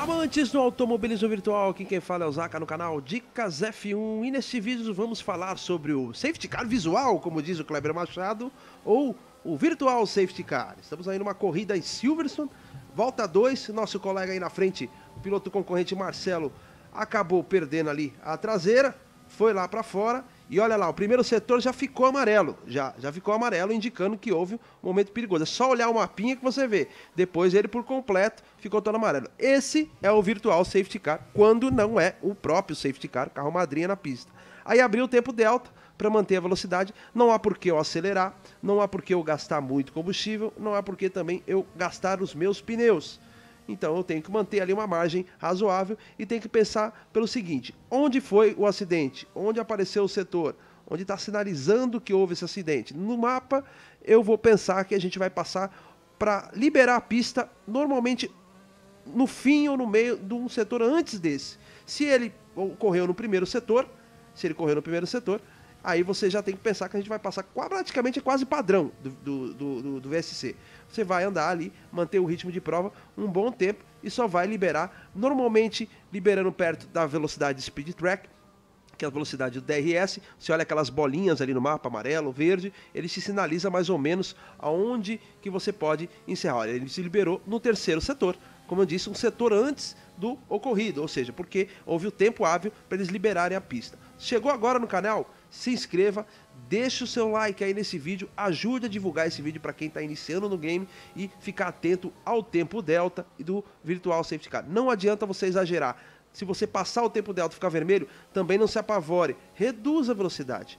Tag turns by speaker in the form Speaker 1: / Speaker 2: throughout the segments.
Speaker 1: Amantes do automobilismo virtual, aqui quem fala é o Zaka no canal Dicas F1 e neste vídeo vamos falar sobre o safety car visual, como diz o Kleber Machado, ou o virtual safety car. Estamos aí numa corrida em Silverstone, volta 2, nosso colega aí na frente, o piloto concorrente Marcelo, acabou perdendo ali a traseira, foi lá para fora e olha lá, o primeiro setor já ficou amarelo, já, já ficou amarelo, indicando que houve um momento perigoso. É só olhar o mapinha que você vê. Depois ele, por completo, ficou todo amarelo. Esse é o virtual safety car, quando não é o próprio safety car, carro madrinha na pista. Aí abriu o tempo delta para manter a velocidade. Não há por que eu acelerar, não há por que eu gastar muito combustível, não há por que também eu gastar os meus pneus. Então eu tenho que manter ali uma margem razoável e tenho que pensar pelo seguinte: onde foi o acidente? Onde apareceu o setor? Onde está sinalizando que houve esse acidente? No mapa, eu vou pensar que a gente vai passar para liberar a pista normalmente no fim ou no meio de um setor antes desse. Se ele ocorreu no primeiro setor, se ele correu no primeiro setor, aí você já tem que pensar que a gente vai passar praticamente é quase padrão do, do, do, do VSC. Você vai andar ali, manter o ritmo de prova um bom tempo e só vai liberar, normalmente liberando perto da velocidade speed track, que é a velocidade do DRS. Você olha aquelas bolinhas ali no mapa, amarelo, verde, ele te sinaliza mais ou menos aonde que você pode encerrar. Olha, ele se liberou no terceiro setor, como eu disse, um setor antes do ocorrido, ou seja, porque houve o tempo hábil para eles liberarem a pista. Chegou agora no canal, se inscreva, deixe o seu like aí nesse vídeo, ajude a divulgar esse vídeo para quem está iniciando no game e ficar atento ao tempo delta e do virtual safety car. Não adianta você exagerar. Se você passar o tempo delta e ficar vermelho, também não se apavore, reduza a velocidade.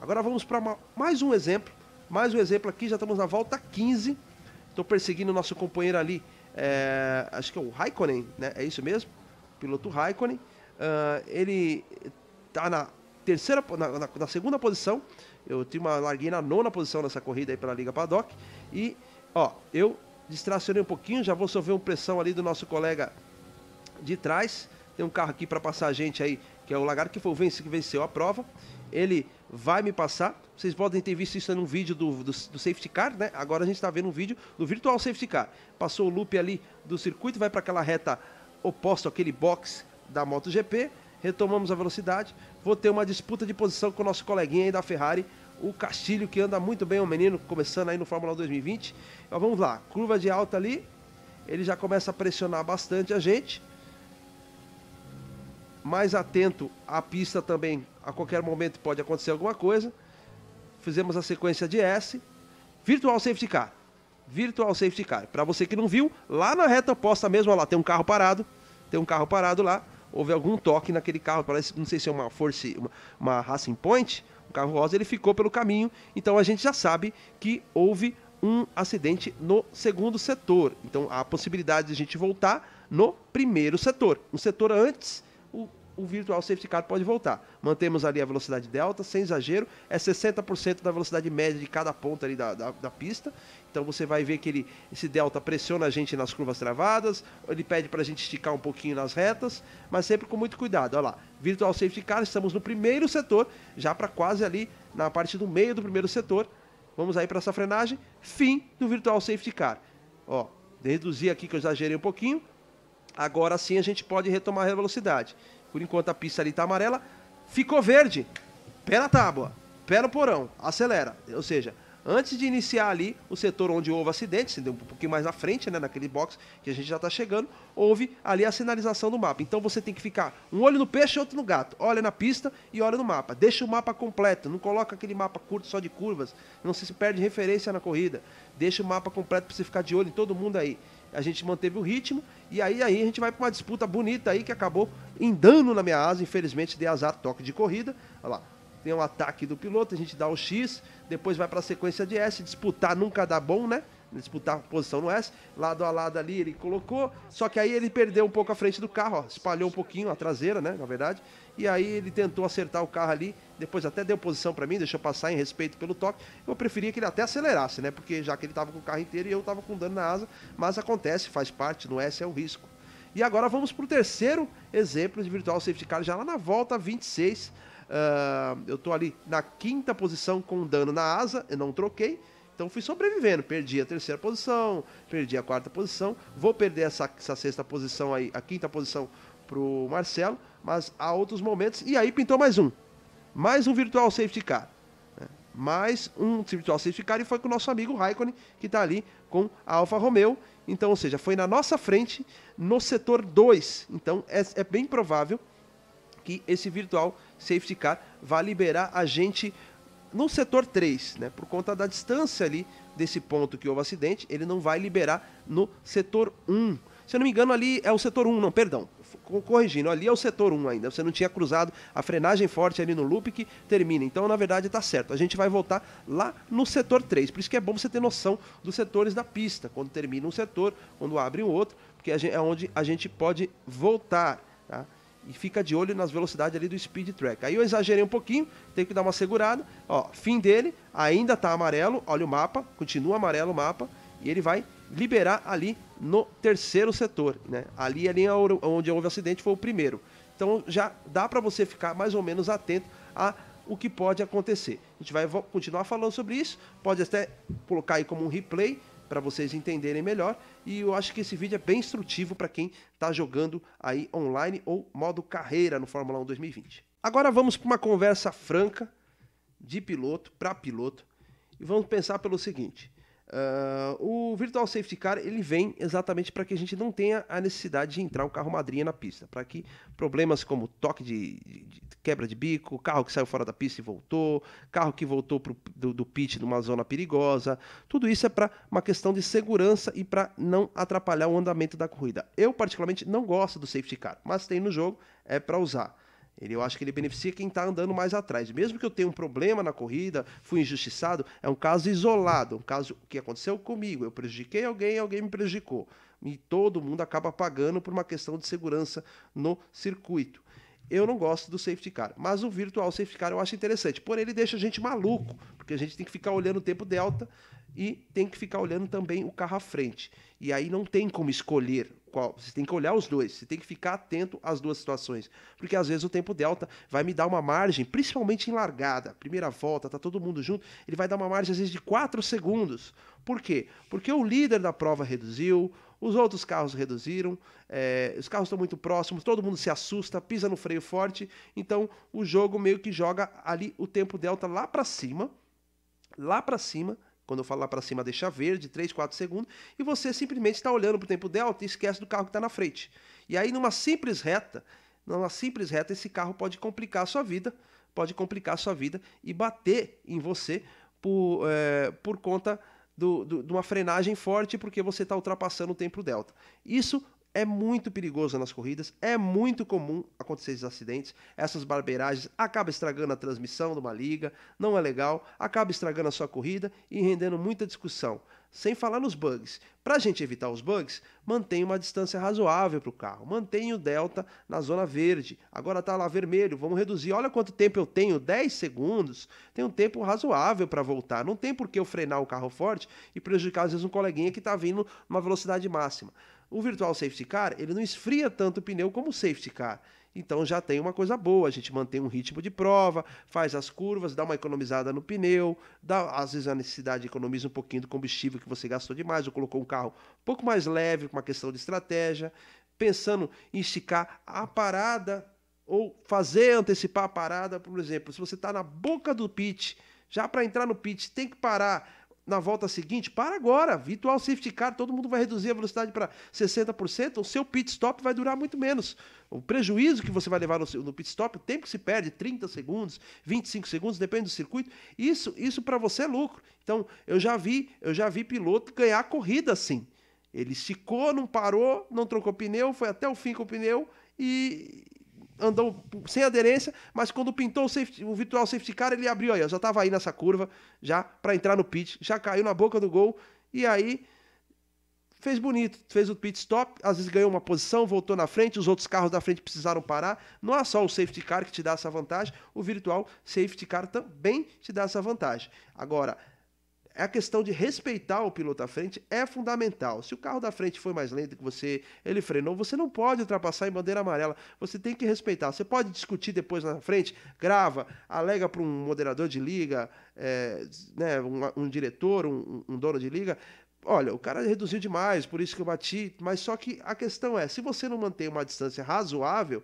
Speaker 1: Agora vamos para mais um exemplo, mais um exemplo aqui, já estamos na volta 15. Estou perseguindo o nosso companheiro ali, é, acho que é o Raikkonen, né? É isso mesmo? Piloto Raikkonen. Uh, ele está na terceira, na, na, na segunda posição. Eu tinha uma, larguei na nona posição nessa corrida aí pela Liga Paddock. E, ó, eu distracionei um pouquinho, já vou sofrer uma pressão ali do nosso colega de trás. Tem um carro aqui para passar a gente aí, que é o Lagarto, que foi o vence, que venceu a prova. Ele vai me passar. Vocês podem ter visto isso num vídeo do, do, do safety car, né? Agora a gente está vendo um vídeo do virtual safety car. Passou o loop ali do circuito, vai para aquela reta oposta aquele box da MotoGP. Retomamos a velocidade, vou ter uma disputa de posição com o nosso coleguinha aí da Ferrari, o Castilho, que anda muito bem, o um menino, começando aí no Fórmula 2020. Mas vamos lá, curva de alta ali, ele já começa a pressionar bastante a gente. Mais atento à pista também, a qualquer momento pode acontecer alguma coisa. Fizemos a sequência de S. Virtual Safety Car. Virtual Safety Car. Para você que não viu, lá na reta oposta mesmo, ó, lá tem um carro parado. Tem um carro parado lá houve algum toque naquele carro, parece, não sei se é uma Force, uma, uma Racing Point, o carro rosa, ele ficou pelo caminho, então a gente já sabe que houve um acidente no segundo setor. Então há a possibilidade de a gente voltar no primeiro setor. Um setor antes, o o virtual safety car pode voltar. Mantemos ali a velocidade delta, sem exagero, é 60% da velocidade média de cada ponta ali da, da, da, pista. Então você vai ver que ele, esse delta pressiona a gente nas curvas travadas, ele pede para a gente esticar um pouquinho nas retas, mas sempre com muito cuidado. Olha lá, virtual safety car, estamos no primeiro setor, já para quase ali na parte do meio do primeiro setor. Vamos aí para essa frenagem, fim do virtual safety car. Ó, reduzir aqui que eu exagerei um pouquinho. Agora sim a gente pode retomar a velocidade. Por enquanto a pista ali está amarela. Ficou verde. Pé na tábua, pé no porão, acelera. Ou seja, antes de iniciar ali o setor onde houve acidente, se deu um pouquinho mais na frente, né, naquele box que a gente já está chegando, houve ali a sinalização do mapa. Então você tem que ficar um olho no peixe e outro no gato. Olha na pista e olha no mapa. Deixa o mapa completo, não coloca aquele mapa curto só de curvas, não se perde referência na corrida. Deixa o mapa completo para você ficar de olho em todo mundo aí a gente manteve o ritmo e aí, aí a gente vai para uma disputa bonita aí que acabou em dano na minha asa, infelizmente de azar toque de corrida. Olha lá, tem um ataque do piloto, a gente dá o X, depois vai para a sequência de S, disputar nunca dá bom, né? disputar posição no S, lado a lado ali ele colocou, só que aí ele perdeu um pouco a frente do carro, ó, espalhou um pouquinho a traseira, né, na verdade, e aí ele tentou acertar o carro ali, depois até deu posição para mim, deixou passar em respeito pelo toque, eu preferia que ele até acelerasse, né, porque já que ele tava com o carro inteiro e eu tava com dano na asa, mas acontece, faz parte, no S é o risco. E agora vamos para o terceiro exemplo de Virtual Safety Car, já lá na volta 26, uh, ah, eu tô ali na quinta posição com dano na asa, eu não troquei, então fui sobrevivendo, perdi a terceira posição, perdi a quarta posição, vou perder essa, essa sexta posição aí, a quinta posição pro Marcelo, mas há outros momentos. E aí pintou mais um. Mais um virtual safety car. Né? Mais um virtual safety car e foi com o nosso amigo Raikkonen, que está ali com a Alfa Romeo. Então, ou seja, foi na nossa frente, no setor 2. Então, é, é bem provável que esse virtual safety car vá liberar a gente no setor 3, né, por conta da distância ali desse ponto que houve acidente, ele não vai liberar no setor 1. Se eu não me engano, ali é o setor 1, não, perdão. Corrigindo, ali é o setor 1 ainda. Você não tinha cruzado a frenagem forte ali no loop que termina. Então, na verdade, está certo. A gente vai voltar lá no setor 3. Por isso que é bom você ter noção dos setores da pista. Quando termina um setor, quando abre um outro, porque é onde a gente pode voltar. Tá? e fica de olho nas velocidades ali do speed track. Aí eu exagerei um pouquinho, tenho que dar uma segurada. Ó, fim dele, ainda tá amarelo, olha o mapa, continua amarelo o mapa e ele vai liberar ali no terceiro setor, né? Ali ali é onde houve acidente foi o primeiro. Então já dá para você ficar mais ou menos atento a o que pode acontecer. A gente vai continuar falando sobre isso, pode até colocar aí como um replay para vocês entenderem melhor. E eu acho que esse vídeo é bem instrutivo para quem está jogando aí online ou modo carreira no Fórmula 1 2020. Agora vamos para uma conversa franca de piloto para piloto e vamos pensar pelo seguinte: Uh, o Virtual Safety Car ele vem exatamente para que a gente não tenha a necessidade de entrar um carro madrinha na pista, para que problemas como toque de, de, de, quebra de bico, carro que saiu fora da pista e voltou, carro que voltou pro, do, do pit numa zona perigosa, tudo isso é para uma questão de segurança e para não atrapalhar o andamento da corrida. Eu particularmente não gosto do Safety Car, mas tem no jogo, é para usar. Ele, eu acho que ele beneficia quem está andando mais atrás. Mesmo que eu tenha um problema na corrida, fui injustiçado, é um caso isolado, um caso que aconteceu comigo. Eu prejudiquei alguém, alguém me prejudicou. E todo mundo acaba pagando por uma questão de segurança no circuito. Eu não gosto do safety car, mas o virtual safety car eu acho interessante. Porém, ele deixa a gente maluco, porque a gente tem que ficar olhando o tempo delta e tem que ficar olhando também o carro à frente. E aí não tem como escolher qual. Você tem que olhar os dois, você tem que ficar atento às duas situações. Porque às vezes o tempo delta vai me dar uma margem, principalmente em largada, primeira volta, tá todo mundo junto, ele vai dar uma margem às vezes de 4 segundos. Por quê? Porque o líder da prova reduziu, os outros carros reduziram, é, os carros estão muito próximos, todo mundo se assusta, pisa no freio forte, então o jogo meio que joga ali o tempo delta lá para cima, lá para cima, quando eu falo lá para cima, deixa verde, 3, 4 segundos, e você simplesmente está olhando para o tempo delta e esquece do carro que está na frente. E aí, numa simples reta, numa simples reta, esse carro pode complicar a sua vida, pode complicar a sua vida e bater em você por, é, por conta do, do, de uma frenagem forte porque você está ultrapassando o tempo delta. Isso é muito perigoso nas corridas, é muito comum acontecer esses acidentes, essas barbeiragens acaba estragando a transmissão de uma liga, não é legal, acaba estragando a sua corrida e rendendo muita discussão. Sem falar nos bugs. Para a gente evitar os bugs, mantenha uma distância razoável para o carro. Mantenha o delta na zona verde. Agora está lá vermelho, vamos reduzir. Olha quanto tempo eu tenho, 10 segundos. Tem um tempo razoável para voltar. Não tem por que eu frenar o carro forte e prejudicar às vezes um coleguinha que está vindo numa velocidade máxima. O virtual safety car, ele não esfria tanto o pneu como o safety car. Então já tem uma coisa boa, a gente mantém um ritmo de prova, faz as curvas, dá uma economizada no pneu, dá, às vezes a necessidade economiza um pouquinho do combustível que você gastou demais, ou colocou um carro um pouco mais leve, com uma questão de estratégia, pensando em esticar a parada ou fazer antecipar a parada, por exemplo, se você está na boca do pit, já para entrar no pit tem que parar na volta seguinte, para agora, virtual safety car, todo mundo vai reduzir a velocidade para 60%, o seu pit stop vai durar muito menos. O prejuízo que você vai levar no, no pit stop, o tempo que se perde, 30 segundos, 25 segundos, depende do circuito, isso, isso para você é lucro. Então, eu já vi, eu já vi piloto ganhar corrida assim. Ele esticou, não parou, não trocou pneu, foi até o fim com o pneu e, andou sem aderência, mas quando pintou o, safety, o virtual safety car, ele abriu aí, já estava aí nessa curva, já para entrar no pit, já caiu na boca do gol, e aí fez bonito, fez o pit stop, às vezes ganhou uma posição, voltou na frente, os outros carros da frente precisaram parar. Não é só o safety car que te dá essa vantagem, o virtual safety car também te dá essa vantagem. Agora, é a questão de respeitar o piloto à frente é fundamental. Se o carro da frente foi mais lento que você, ele frenou, você não pode ultrapassar em bandeira amarela. Você tem que respeitar. Você pode discutir depois na frente, grava, alega para um moderador de liga, é, né, um, um diretor, um, um dono de liga. Olha, o cara reduziu demais, por isso que eu bati. Mas só que a questão é, se você não mantém uma distância razoável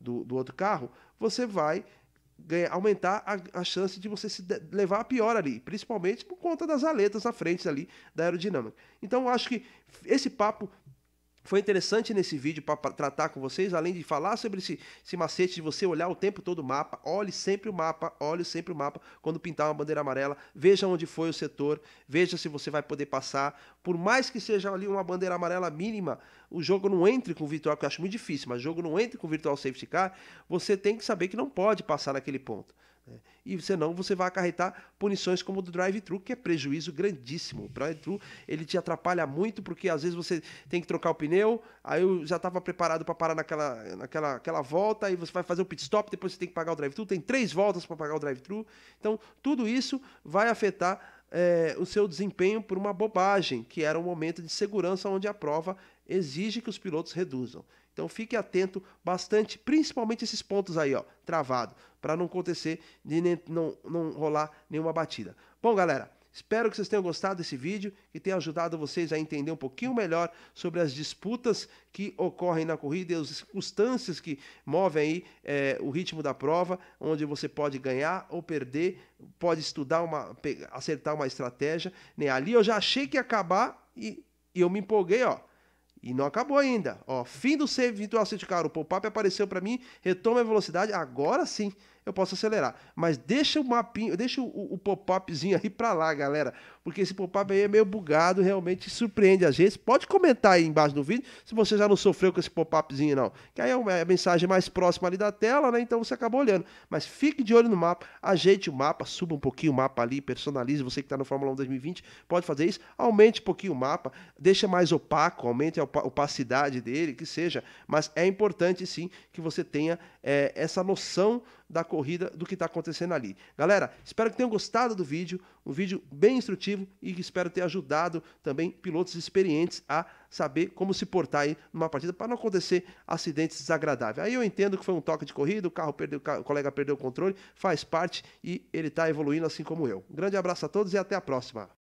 Speaker 1: do, do outro carro, você vai ganhar, aumentar a, a, chance de você se levar a pior ali, principalmente por conta das aletas na frente ali da aerodinâmica. Então eu acho que esse papo foi interessante nesse vídeo para tratar com vocês, além de falar sobre esse, esse macete de você olhar o tempo todo o mapa, olhe sempre o mapa, olhe sempre o mapa quando pintar uma bandeira amarela, veja onde foi o setor, veja se você vai poder passar. Por mais que seja ali uma bandeira amarela mínima, o jogo não entre com o virtual, que eu acho muito difícil, mas o jogo não entre com o virtual safety car, você tem que saber que não pode passar naquele ponto. E senão você vai acarretar punições como o do drive-thru, que é prejuízo grandíssimo. O drive-thru ele te atrapalha muito, porque às vezes você tem que trocar o pneu, aí eu já estava preparado para parar naquela, naquela aquela volta, aí você vai fazer o pit stop, depois você tem que pagar o drive-thru, tem três voltas para pagar o drive-thru. Então, tudo isso vai afetar é, o seu desempenho por uma bobagem, que era um momento de segurança onde a prova exige que os pilotos reduzam. Então fique atento bastante, principalmente esses pontos aí, ó, travado para não acontecer de nem, não, não rolar nenhuma batida. Bom, galera, espero que vocês tenham gostado desse vídeo e tenha ajudado vocês a entender um pouquinho melhor sobre as disputas que ocorrem na corrida e as circunstâncias que movem aí é, o ritmo da prova, onde você pode ganhar ou perder, pode estudar uma, acertar uma estratégia. Né? Ali eu já achei que ia acabar e, e eu me empolguei, ó. E não acabou ainda. Ó, fim do save virtual safety car. O pop-up apareceu para mim. Retoma a velocidade. Agora sim eu posso acelerar. Mas deixa o mapinho, deixa o, o pop-upzinho aí para lá, galera. Porque esse pop-up aí é meio bugado, realmente surpreende a gente. Pode comentar aí embaixo do vídeo se você já não sofreu com esse pop-upzinho, não. Que aí é, é a mensagem mais próxima ali da tela, né? Então você acabou olhando. Mas fique de olho no mapa, ajeite o mapa, suba um pouquinho o mapa ali, personalize. Você que está no Fórmula 1 2020 pode fazer isso. Aumente um pouquinho o mapa, deixa mais opaco, aumente a opacidade dele, que seja. Mas é importante sim que você tenha é, essa noção da corrida, do que está acontecendo ali. Galera, espero que tenham gostado do vídeo, um vídeo bem instrutivo e espero ter ajudado também pilotos experientes a saber como se portar aí numa partida para não acontecer acidentes desagradáveis. Aí eu entendo que foi um toque de corrida, o carro perdeu, o colega perdeu o controle, faz parte e ele está evoluindo assim como eu. Um grande abraço a todos e até a próxima.